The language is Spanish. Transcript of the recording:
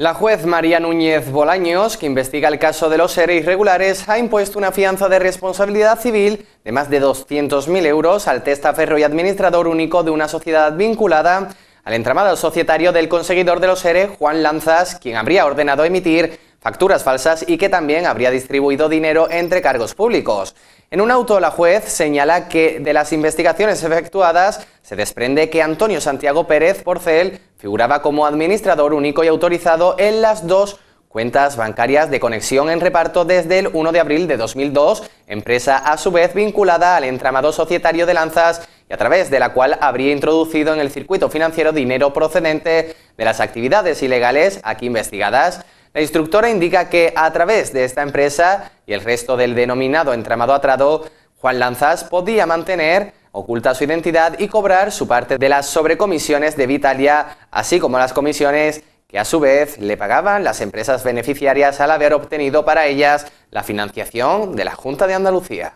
La juez María Núñez Bolaños, que investiga el caso de los seres irregulares, ha impuesto una fianza de responsabilidad civil de más de 200.000 euros al testaferro y administrador único de una sociedad vinculada al entramado societario del conseguidor de los seres, Juan Lanzas, quien habría ordenado emitir facturas falsas y que también habría distribuido dinero entre cargos públicos. En un auto, la juez señala que de las investigaciones efectuadas se desprende que Antonio Santiago Pérez Porcel figuraba como administrador único y autorizado en las dos cuentas bancarias de conexión en reparto desde el 1 de abril de 2002, empresa a su vez vinculada al entramado societario de Lanzas y a través de la cual habría introducido en el circuito financiero dinero procedente de las actividades ilegales aquí investigadas. La instructora indica que a través de esta empresa y el resto del denominado entramado atrado, Juan Lanzas podía mantener oculta su identidad y cobrar su parte de las sobrecomisiones de Vitalia, así como las comisiones que a su vez le pagaban las empresas beneficiarias al haber obtenido para ellas la financiación de la Junta de Andalucía.